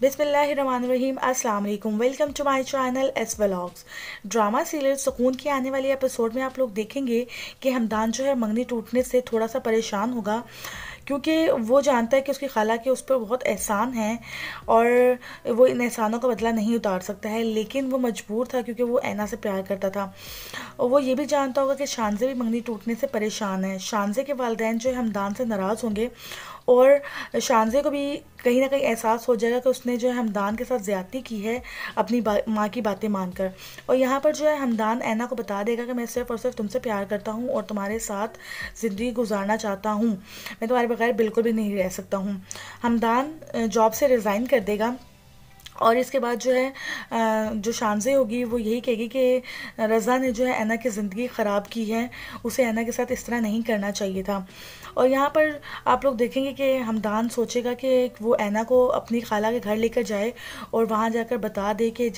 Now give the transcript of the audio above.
बिसमीम अल्लाम welcome to my channel S vlogs drama serial Sukoon के आने वाले एपिसोड में आप लोग देखेंगे कि हमदान जो है मंगनी टूटने से थोड़ा सा परेशान होगा क्योंकि वो जानता है कि उसकी खाला के उस पर बहुत एहसान है और वो इन एहसानों का बदला नहीं उतार सकता है लेकिन वो मजबूर था क्योंकि वो ऐना से प्यार करता था और वो ये भी जानता होगा कि शानजे भी मंगनी टूटने से परेशान है शानजे के वालदेन जो है हमदान से नाराज़ होंगे और शानजे को भी कहीं ना कहीं एहसास हो जाएगा कि उसने जो है हमदान के साथ ज़्यादती की है अपनी माँ की बातें मानकर और यहाँ पर जो है हमदान ऐना को बता देगा कि मैं सिर्फ़ और सिर्फ तुमसे प्यार करता हूँ और तुम्हारे साथ ज़िंदगी गुजारना चाहता हूँ मैं तुम्हारे बगैर बिल्कुल भी नहीं रह सकता हूँ हमदान जॉब से रिज़ाइन कर देगा और इसके बाद जो है जो शानजे होगी वो यही कहेगी कि रज़ा ने जो है ऐना की ज़िंदगी ख़राब की है उसे ऐना के साथ इस तरह नहीं करना चाहिए था और यहाँ पर आप लोग देखेंगे कि हमदान सोचेगा कि वो ऐना को अपनी खाला के घर लेकर जाए और वहाँ जाकर बता दे कि